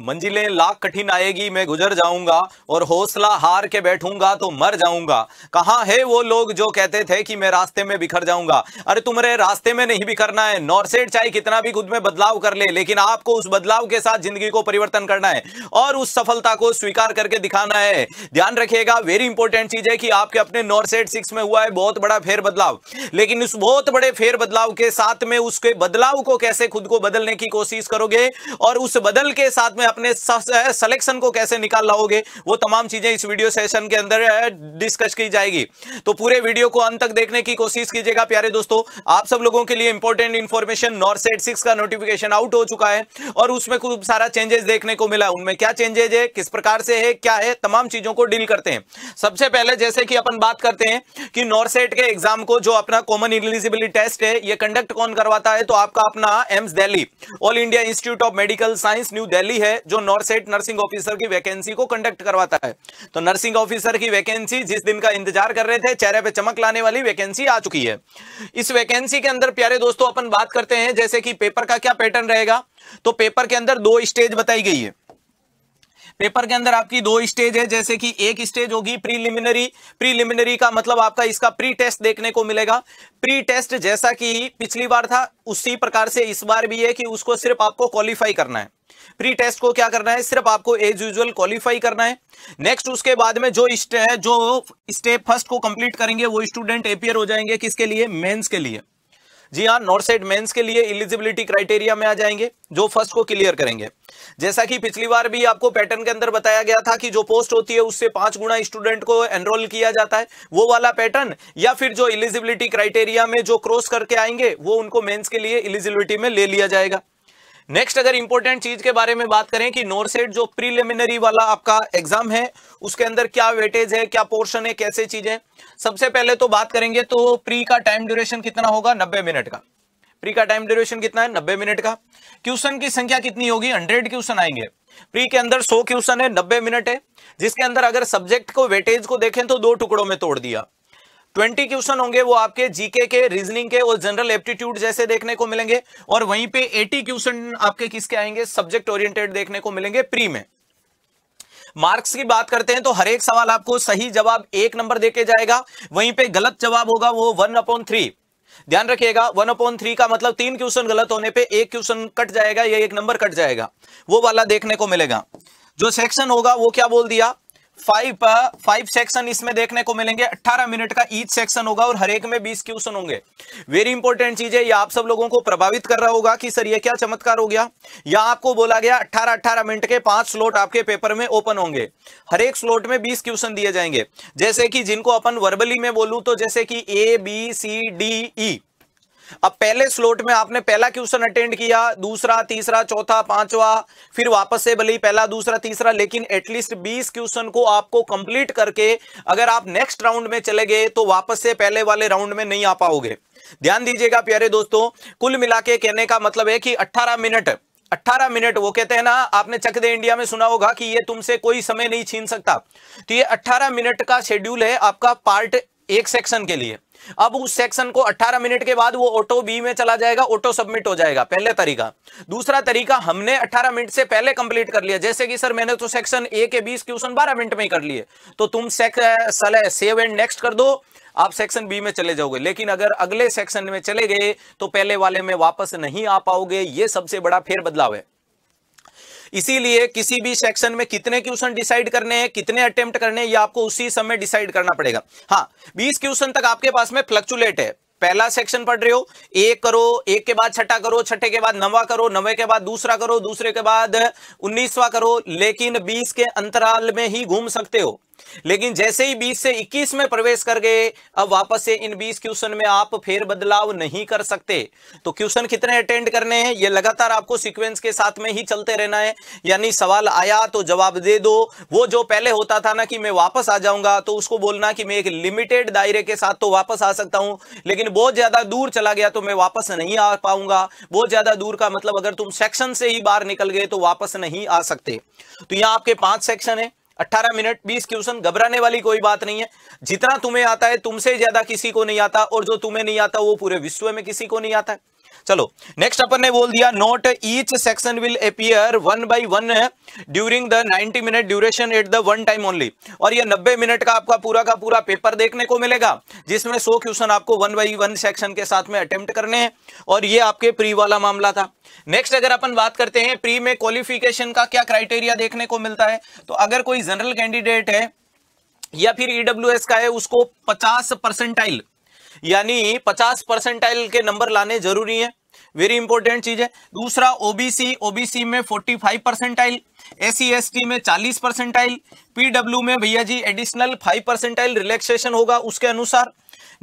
मंजिलें लाख कठिन आएगी मैं गुजर जाऊंगा और हौसला हार के बैठूंगा तो मर जाऊंगा कहाँ है वो लोग जो कहते थे कि मैं रास्ते में बिखर जाऊंगा अरे तुम्हारे रास्ते में नहीं बिखरना है नॉर्सेट चाहे कितना भी खुद में बदलाव कर ले लेकिन आपको उस बदलाव के साथ जिंदगी को परिवर्तन करना है और उस सफलता को स्वीकार करके दिखाना है ध्यान रखिएगा वेरी इंपॉर्टेंट चीज है कि आपके अपने नॉर्सेट सिक्स में हुआ है बहुत बड़ा फेर बदलाव लेकिन उस बहुत बड़े फेर बदलाव के साथ में उसके बदलाव को कैसे खुद को बदलने की कोशिश करोगे और उस बदल के साथ में में अपने सिलेक्शन को कैसे निकाल लाओगे वो तमाम चीजें इस वीडियो सेशन के अंदर डिस्कस की जाएगी तो पूरे वीडियो को अंत तक देखने की कोशिश कीजिएगा प्यारे दोस्तों आप सब लोगों के लिए important information NORCET six का नोटिफिकेशन आउट हो चुका है और उसमें खूब सारा चेंजेस देखने को मिला उनमें क्या चेंजेज है किस प्रकार से है क्या है तमाम चीजों को डील करते हैं सबसे पहले जैसे कि अपन बात करते हैं कि नॉर्सेट के एग्जाम को जो अपना कॉमन इलिजिबिलिटी टेस्ट है ये कंडक्ट कौन करवाता है तो आपका अपना AIIMS Delhi All India Institute of Medical Science New Delhi है है जो नॉर्सेट नर्सिंग ऑफिसर की वैकेंसी को कंडक्ट करवाता है तो नर्सिंग ऑफिसर की वैकेंसी जिस दिन का इंतजार कर रहे थे चेहरे पे चमक लाने वाली वैकेंसी आ चुकी है इस वैकेंसी के अंदर प्यारे दोस्तों अपन बात करते हैं जैसे कि पेपर का क्या पैटर्न रहेगा तो पेपर के अंदर दो स्टेज बताई गई है पेपर के अंदर आपकी दो स्टेज है जैसे कि एक स्टेज होगी प्रीलिमिनरी प्रीलिमिनरी का मतलब आपका इसका प्री टेस्ट देखने को मिलेगा प्री टेस्ट जैसा कि पिछली बार था उसी प्रकार से इस बार भी है कि उसको सिर्फ आपको क्वालिफाई करना है प्री टेस्ट को क्या करना है सिर्फ आपको एज यूजल क्वालिफाई करना है नेक्स्ट उसके बाद में जो स्टे, जो स्टेप फर्स्ट को कंप्लीट करेंगे वो स्टूडेंट एपियर हो जाएंगे किसके लिए मेंस के लिए जी हाँ नॉर्थ साइड मेंस के लिए इलिजिबिलिटी क्राइटेरिया में आ जाएंगे जो फर्स्ट को क्लियर करेंगे जैसा कि पिछली बार भी आपको पैटर्न के अंदर बताया गया था कि जो पोस्ट होती है उससे पांच गुना स्टूडेंट को एनरोल किया जाता है वो वाला पैटर्न या फिर जो इलिजिबिलिटी क्राइटेरिया में जो क्रॉस करके आएंगे वो उनको मेन्स के लिए इलिजिबिलिटी में ले लिया जाएगा नेक्स्ट अगर इंपॉर्टेंट चीज के बारे में बात करें कि नोरसेट जो प्रीलिमिनरी वाला आपका एग्जाम है उसके अंदर क्या वेटेज है क्या पोर्शन है कैसे चीजें सबसे पहले तो बात करेंगे तो प्री का टाइम ड्यूरेशन कितना होगा नब्बे मिनट का प्री का टाइम ड्यूरेशन कितना है नब्बे मिनट का क्वेश्चन की संख्या कितनी होगी हंड्रेड क्वेश्चन आएंगे प्री के अंदर सौ क्वेश्चन है नब्बे मिनट है जिसके अंदर अगर सब्जेक्ट को वेटेज को देखें तो दो टुकड़ों में तोड़ दिया ट्वेंटी क्वेश्चन होंगे वो आपके जीके के रीजनिंग के और जनरल एप्टीट्यूड जैसे देखने को मिलेंगे और वहीं पे एटी क्वेश्चन आपके किसके आएंगे सब्जेक्ट ओरिएंटेड देखने को मिलेंगे प्री में मार्क्स की बात करते हैं तो हर एक सवाल आपको सही जवाब एक नंबर देके जाएगा वहीं पे गलत जवाब होगा वो वन अपॉन थ्री ध्यान रखिएगा वन अपॉन थ्री का मतलब तीन क्वेश्चन गलत होने पे एक क्वेश्चन कट जाएगा या एक नंबर कट जाएगा वो वाला देखने को मिलेगा जो सेक्शन होगा वो क्या बोल दिया फाइव फाइव सेक्शन इसमें देखने को मिलेंगे 18 मिनट का ईच सेक्शन होगा और हरेक में 20 क्वेश्चन होंगे वेरी इंपॉर्टेंट चीज है ये आप सब लोगों को प्रभावित कर रहा होगा कि सर ये क्या चमत्कार हो गया या आपको बोला गया 18 18 मिनट के पांच स्लॉट आपके पेपर में ओपन होंगे हरेक स्लॉट में 20 क्वेश्चन दिए जाएंगे जैसे कि जिनको अपन वर्बली में बोलू तो जैसे कि A B C D E e. अब पहले स्लोट में आपने पहला क्वेश्चन अटेंड किया दूसरा तीसरा चौथा पांचवा फिर वापस से भले पहला दूसरा तीसरा लेकिन एटलीस्ट 20 क्वेश्चन को आपको कंप्लीट करके अगर आप नेक्स्ट राउंड में चले गए तो वापस से पहले वाले राउंड में नहीं आ पाओगे ध्यान दीजिएगा प्यारे दोस्तों कुल मिला के कहने का मतलब है कि अट्ठारह मिनट 18 मिनट वो कहते हैं ना आपने चक दे इंडिया में सुना होगा कि ये तुमसे कोई समय नहीं छीन सकता तो ये 18 मिनट का शेड्यूल है आपका पार्ट एक सेक्शन के लिए अब उस सेक्शन को 18 मिनट के बाद वो ऑटो बी में चला जाएगा ऑटो सबमिट हो जाएगा पहले तरीका दूसरा तरीका हमने 18 मिनट से पहले कंप्लीट कर लिया जैसे कि सर मैंने तो सेक्शन ए के बीस क्वेश्चन 12 मिनट में ही कर लिए तो तुम सेव एंड नेक्स्ट कर दो आप सेक्शन बी में चले जाओगे लेकिन अगर अगले सेक्शन में चले गए तो पहले वाले में वापस नहीं आ पाओगे ये सबसे बड़ा फेर बदलाव है इसीलिए किसी भी सेक्शन में कितने क्वेश्चन डिसाइड करने हैं कितने अटेम्प्ट करने हैं ये आपको उसी समय डिसाइड करना पड़ेगा हाँ बीस क्वेश्चन तक आपके पास में फ्लक्चुलेट है पहला सेक्शन पढ़ रहे हो एक करो एक के बाद छठा करो छठे के बाद नवा करो नवे के बाद दूसरा करो दूसरे के बाद उन्नीसवा करो लेकिन बीस के अंतराल में ही घूम सकते हो लेकिन जैसे ही 20 से 21 में प्रवेश कर गए अब वापस से इन 20 क्वेश्चन में आप फेर बदलाव नहीं कर सकते तो क्वेश्चन कितने अटेंड करने हैं ये लगातार आपको सीक्वेंस के साथ में ही चलते रहना है यानी सवाल आया तो जवाब दे दो वो जो पहले होता था ना कि मैं वापस आ जाऊंगा तो उसको बोलना कि मैं एक लिमिटेड दायरे के साथ तो वापस आ सकता हूं लेकिन बहुत ज्यादा दूर चला गया तो मैं वापस नहीं आ पाऊंगा बहुत ज्यादा दूर का मतलब अगर तुम सेक्शन से ही बाहर निकल गए तो वापस नहीं आ सकते तो यहां आपके पांच सेक्शन है 18 मिनट 20 क्वेश्चन घबराने वाली कोई बात नहीं है जितना तुम्हें आता है तुमसे ज्यादा किसी को नहीं आता और जो तुम्हें नहीं आता वो पूरे विश्व में किसी को नहीं आता है चलो नेक्स्ट अपन ने बोल दिया note each section will appear one by one during the 90 minute duration at the one time only और ये 90 मिनट का आपका पूरा का पूरा पेपर देखने को मिलेगा जिसमें 100 क्वेश्चन आपको वन बाई वन सेक्शन के साथ में अटेम्प्ट करने हैं और ये आपके प्री वाला मामला था नेक्स्ट अगर अपन बात करते हैं प्री में क्वालिफिकेशन का क्या क्राइटेरिया देखने को मिलता है तो अगर कोई जनरल कैंडिडेट है या फिर ईडब्ल्यू e का है उसको पचास परसेंटाइल यानी पचास परसेंटाइल के नंबर लाने जरूरी है वेरी इंपॉर्टेंट चीज है दूसरा ओबीसी ओबीसी में 45 परसेंटाइल एस सी में 40 परसेंटाइल पीडब्ल्यू में भैया जी एडिशनल 5 परसेंटाइल रिलैक्सेशन होगा उसके अनुसार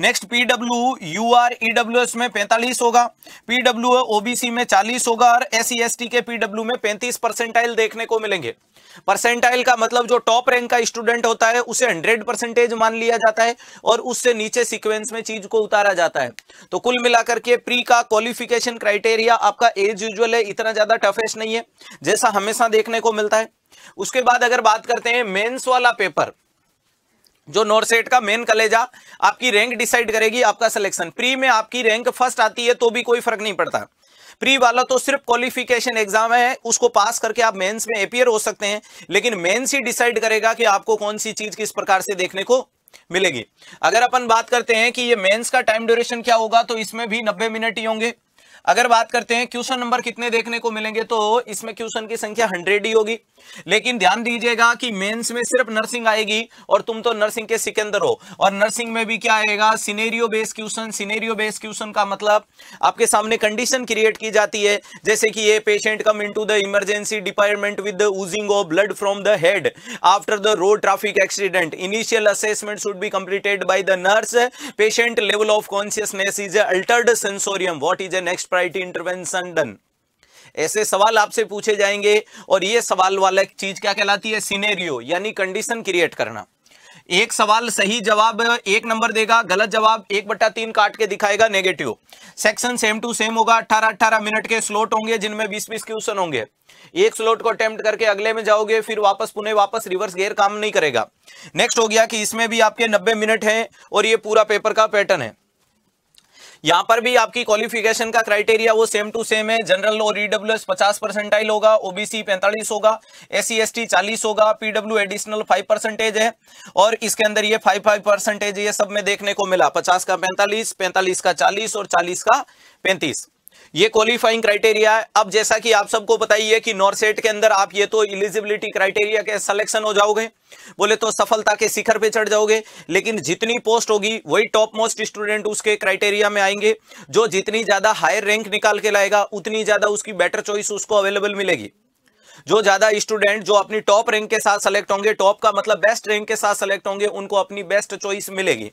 next PW U R S में पैंतालीस होगा पीडब्ल्यू ओबीसी में चालीस होगा और एस सी e के पीडब्ल्यू में पैंतीस परसेंटाइल देखने को मिलेंगे परसेंटाइल का मतलब जो टॉप रैंक का स्टूडेंट होता है उसे हंड्रेड परसेंटेज मान लिया जाता है और उससे नीचे सीक्वेंस में चीज को उतारा जाता है तो कुल मिलाकर के प्री का क्वालिफिकेशन क्राइटेरिया आपका एज यूजल है इतना ज्यादा टफेस्ट नहीं है जैसा हमेशा देखने को मिलता है उसके बाद अगर बात करते हैं मेंस वाला पेपर जो नोरसेट का मेन कलेजा आपकी रैंक डिसाइड करेगी आपका सिलेक्शन प्री में आपकी रैंक फर्स्ट आती है तो भी कोई फर्क नहीं पड़ता प्री वाला तो सिर्फ क्वालिफिकेशन एग्जाम है उसको पास करके आप मेंस में अपियर हो सकते हैं लेकिन मेंस ही डिसाइड करेगा कि आपको कौन सी चीज किस प्रकार से देखने को मिलेगी अगर अपन बात करते हैं कि ये मेंस का टाइम ड्यूरेशन क्या होगा तो इसमें भी नब्बे मिनट ही होंगे अगर बात करते हैं क्वेश्चन नंबर कितने देखने को मिलेंगे तो इसमें क्वेश्चन की संख्या हंड्रेड ही होगी लेकिन ध्यान दीजिएगा कि मेंस में सिर्फ नर्सिंग आएगी और तुम तो नर्सिंग के सिकंदर हो और नर्सिंग में भी क्या आएगा scenario based question scenario based question का मतलब आपके सामने कंडीशन क्रिएट की जाती है जैसे कि ये patient come into the emergency department with of blood from the head after the road traffic accident initial assessment should be completed by the nurse patient level of consciousness is altered sensorium what is a next prosperity intervention done ऐसे सवाल आपसे पूछे जाएंगे और ये सवाल वाला एक चीज क्या कहलाती है सिनेरियो यानी कंडीशन क्रिएट करना एक सवाल सही जवाब एक नंबर देगा गलत जवाब एक बट्टा तीन काट के दिखाएगा negative section same to same होगा अट्ठारह अट्ठारह मिनट के स्लोट होंगे जिनमें बीस बीस क्वेश्चन होंगे एक स्लोट को अटेम्प्ट करके अगले में जाओगे फिर वापस पुणे वापस रिवर्स गेयर काम नहीं करेगा नेक्स्ट हो गया कि इसमें भी आपके नब्बे मिनट है और ये पूरा पेपर का पैटर्न है यहां पर भी आपकी क्वालिफिकेशन का क्राइटेरिया वो सेम टू सेम है जनरल और ईडब्ल्यू एस पचास परसेंटाइल होगा ओबीसी पैंतालीस होगा एस सी एस टी चालीस होगा पीडब्ल्यू एडिशनल फाइव परसेंटेज है और इसके अंदर ये फाइव फाइव परसेंटेज ये सब में देखने को मिला पचास का पैंतालीस पैंतालीस का चालीस और चालीस का पैंतीस ये क्वालिफाइंग क्राइटेरिया है अब जैसा कि आप सबको बताइए कि नॉर्सेट के अंदर आप ये तो इलिजिबिलिटी क्राइटेरिया के सिलेक्शन हो जाओगे बोले तो सफलता के शिखर पे चढ़ जाओगे लेकिन जितनी पोस्ट होगी वही टॉप मोस्ट स्टूडेंट उसके क्राइटेरिया में आएंगे जो जितनी ज्यादा हायर रैंक निकाल के लाएगा उतनी ज्यादा उसकी बेटर चॉइस उसको अवेलेबल मिलेगी जो ज्यादा स्टूडेंट जो अपनी टॉप रैंक के साथ सेलेक्ट होंगे टॉप का मतलब बेस्ट रैंक के साथ सेलेक्ट होंगे उनको अपनी बेस्ट चॉइस मिलेगी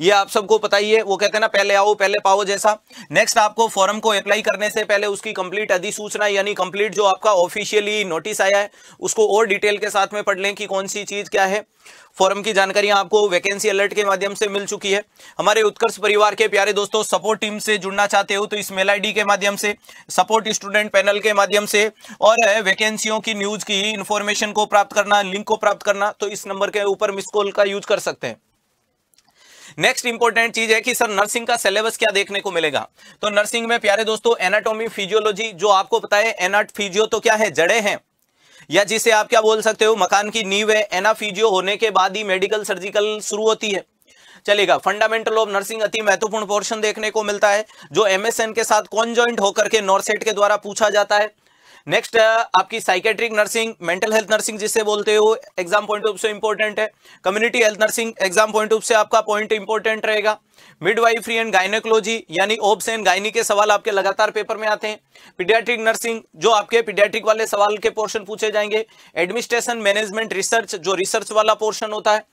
ये आप सबको पता ही है वो कहते हैं ना पहले आओ पहले पाओ जैसा नेक्स्ट आपको फॉर्म को अप्लाई करने से पहले उसकी कंप्लीट अधिसूचना यानी कंप्लीट जो आपका ऑफिशियली नोटिस आया है उसको और डिटेल के साथ में पढ़ लें कि कौन सी चीज क्या है फॉरम की जानकारी आपको वैकेंसी अलर्ट के माध्यम से मिल चुकी है हमारे उत्कर्ष परिवार के प्यारे दोस्तों सपोर्ट टीम से जुड़ना चाहते हो तो इस मेल आईडी के माध्यम से सपोर्ट स्टूडेंट पैनल के माध्यम से और वैकेंसियों की न्यूज की इंफॉर्मेशन को प्राप्त करना लिंक को प्राप्त करना तो इस नंबर के ऊपर मिस कॉल का यूज कर सकते हैं नेक्स्ट इंपॉर्टेंट चीज है कि सर नर्सिंग का सिलेबस क्या देखने को मिलेगा तो नर्सिंग में प्यारे दोस्तों एनाटोमी फिजियोलॉजी जो आपको पता है एनाट फिजियो तो क्या है जड़े हैं या जिसे आप क्या बोल सकते हो मकान की नींव है एनाफिजियो होने के बाद ही मेडिकल सर्जिकल शुरू होती है चलेगा फंडामेंटल ऑफ नर्सिंग अति महत्वपूर्ण पोर्शन देखने को मिलता है जो एमएसएन के साथ कॉन्जॉइंट होकर के नॉर्सेट के द्वारा पूछा जाता है नेक्स्ट uh, आपकी psychiatric nursing mental health nursing जिसे बोलते हो एग्जाम पॉइंट ऑफ से इंपॉर्टेंट है community health nursing exam point of से आपका पॉइंट इंपॉर्टेंट रहेगा मिडवाइफ्री एंड गायनेकोलॉजी यानी ओब्स एंड गायनी के सवाल आपके लगातार पेपर में आते हैं पीडियाट्रिक नर्सिंग जो आपके पीडियाट्रिक वाले सवाल के पोर्शन पूछे जाएंगे एडमिनिस्ट्रेशन मैनेजमेंट रिसर्च जो रिसर्च वाला पोर्शन होता है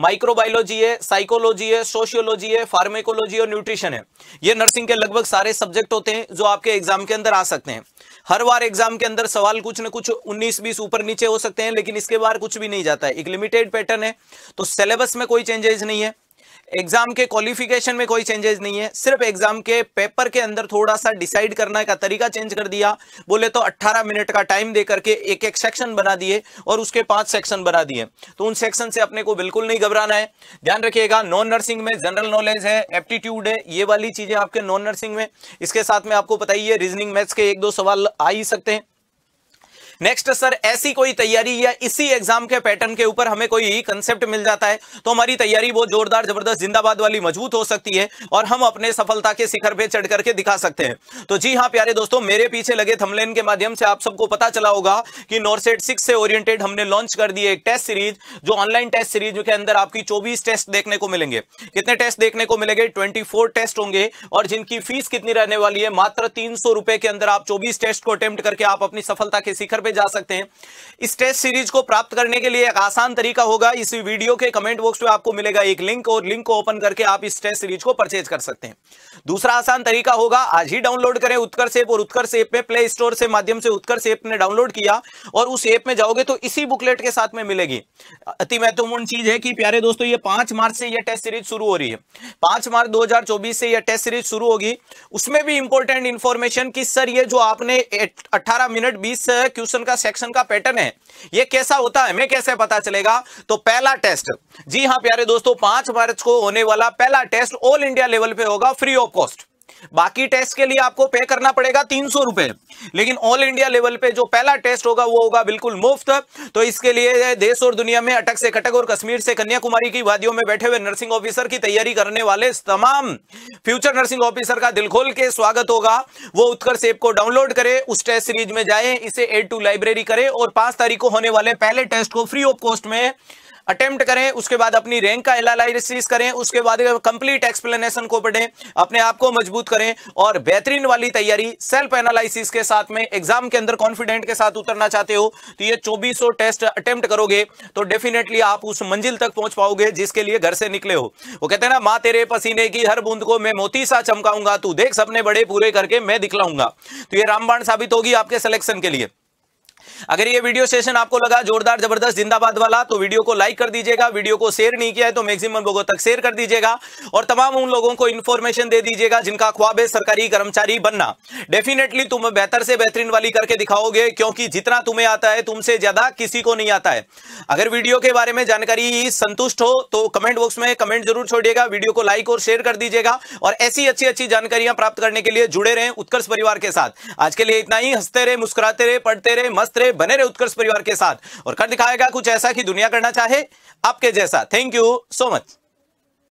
माइक्रोबायोलॉजी है साइकोलॉजी है सोशियोलॉजी है फार्मेकोलॉजी और न्यूट्रिशन है ये नर्सिंग के लगभग सारे सब्जेक्ट होते हैं जो आपके एग्जाम के अंदर आ सकते हैं हर बार एग्जाम के अंदर सवाल कुछ न कुछ 19 बीस ऊपर नीचे हो सकते हैं लेकिन इसके बाहर कुछ भी नहीं जाता है एक लिमिटेड पैटर्न है तो सिलेबस में कोई चेंजेस नहीं है एग्जाम के क्वालिफिकेशन में कोई चेंजेस नहीं है सिर्फ एग्जाम के पेपर के अंदर थोड़ा सा डिसाइड करना का तरीका चेंज कर दिया बोले तो 18 मिनट का टाइम दे करके एक एक सेक्शन बना दिए और उसके पांच सेक्शन बना दिए तो उन सेक्शन से अपने को बिल्कुल नहीं घबराना है ध्यान रखिएगा नॉन नर्सिंग में जनरल नॉलेज है एप्टीट्यूड है ये वाली चीजें आपके नॉन नर्सिंग में इसके साथ में आपको बताइए रीजनिंग मैथ्स के एक दो सवाल आ ही सकते हैं नेक्स्ट सर ऐसी कोई तैयारी या इसी एग्जाम के पैटर्न के ऊपर हमें कोई कंसेप्ट मिल जाता है तो हमारी तैयारी बहुत जोरदार जबरदस्त जिंदाबाद वाली मजबूत हो सकती है और हम अपने सफलता के शिखर पे चढ़ करके दिखा सकते हैं तो जी हाँ प्यारे दोस्तों मेरे पीछे लगे थमलेन के माध्यम से आप सबको पता चला होगा कि नॉर्सेट सिक्स से ओरिएंटेड हमने लॉन्च कर दिए एक टेस्ट सीरीज जो ऑनलाइन टेस्ट सीरीज के अंदर आपकी चौबीस टेस्ट देखने को मिलेंगे कितने टेस्ट देखने को मिलेंगे ट्वेंटी टेस्ट होंगे और जिनकी फीस कितनी रहने वाली है मात्र तीन के अंदर आप चौबीस टेस्ट को अटेम्प्ट करके आप अपनी सफलता के शिखर पे जा सकते हैं इस टेस्ट सीरीज को प्राप्त करने के लिए एक आसान तरीका होगा इस वीडियो के कमेंट बॉक्स में आपको मिलेगा एक लिंक और लिंक को ओपन करके आप इस टेस्ट सीरीज को परचेज कर सकते हैं दूसरा आसान तरीका होगा आज ही डाउनलोड करें उत्कर्ष ऐप और उत्कर्ष ऐप में प्ले स्टोर से माध्यम से उत्कर्ष ऐप ने डाउनलोड किया और उस ऐप में जाओगे तो इसी बुकलेट के साथ में मिलेगी अति महत्वपूर्ण चीज है कि प्यारे दोस्तों ये पांच मार्च से यह टेस्ट सीरीज शुरू हो रही है पांच मार्च दो से यह टेस्ट सीरीज शुरू होगी उसमें भी इंपॉर्टेंट इंफॉर्मेशन की सर ये जो आपने 18 मिनट बीस क्वेश्चन क्वेश्चन का सेक्शन का पैटर्न है ये कैसा होता है हमें कैसे पता चलेगा तो पहला टेस्ट जी हाँ प्यारे दोस्तों पांच मार्च को होने वाला पहला टेस्ट ऑल इंडिया लेवल पे होगा फ्री ऑफ कॉस्ट बाकी टेस्ट के लिए आपको पे करना पड़ेगा तीन सौ रुपए लेकिन ऑल इंडिया लेवल पे जो पहला टेस्ट होगा वो होगा बिल्कुल मुफ्त तो इसके लिए देश और दुनिया में अटक से कटक और कश्मीर से कन्याकुमारी की वादियों में बैठे हुए नर्सिंग ऑफिसर की तैयारी करने वाले तमाम फ्यूचर नर्सिंग ऑफिसर का दिल खोल के स्वागत होगा वो उत्कर्ष एप को डाउनलोड करे उस टेस्ट सीरीज में जाए इसे एड टू लाइब्रेरी करे और पांच तारीख को होने वाले पहले टेस्ट को फ्री ऑफ कॉस्ट में अटेम्प्ट करें उसके बाद अपनी रैंक का एनालिसिस करें उसके बाद कंप्लीट एक्सप्लेनेशन को पढ़ें अपने आप को मजबूत करें और बेहतरीन वाली तैयारी सेल्फ एनालिसिस के साथ में एग्जाम के अंदर कॉन्फिडेंट के साथ उतरना चाहते हो तो ये चौबीस टेस्ट अटेम्प्ट करोगे तो डेफिनेटली आप उस मंजिल तक पहुंच पाओगे जिसके लिए घर से निकले हो वो कहते हैं ना माँ तेरे पसीने की हर बूंद को मैं मोती सा चमकाऊंगा तू देख सपने बड़े पूरे करके मैं दिखलाऊंगा तो ये रामबाण साबित होगी आपके सिलेक्शन के लिए अगर ये वीडियो सेशन आपको लगा जोरदार जबरदस्त जिंदाबाद वाला तो वीडियो को लाइक कर दीजिएगा वीडियो को शेयर नहीं किया है तो मैक्सिमम लोगों तक शेयर कर दीजिएगा और तमाम उन लोगों को इन्फॉर्मेशन दे दीजिएगा जिनका ख्वाब है सरकारी कर्मचारी बनना डेफिनेटली तुम बेहतर से बेहतरीन वाली करके दिखाओगे क्योंकि जितना तुम्हें आता है तुमसे ज्यादा किसी को नहीं आता है अगर वीडियो के बारे में जानकारी संतुष्ट हो तो कमेंट बॉक्स में कमेंट जरूर छोड़िएगा वीडियो को लाइक और शेयर कर दीजिएगा और ऐसी अच्छी अच्छी जानकारियां प्राप्त करने के लिए जुड़े रहे उत्कर्ष परिवार के साथ आज के लिए इतना ही हंसते रहे मुस्कुराते रहे पढ़ते रहे मस्त रहे रहे बने रहे उत्कर्ष परिवार के साथ और कर दिखाएगा कुछ ऐसा कि दुनिया करना चाहे आपके जैसा थैंक यू सो मच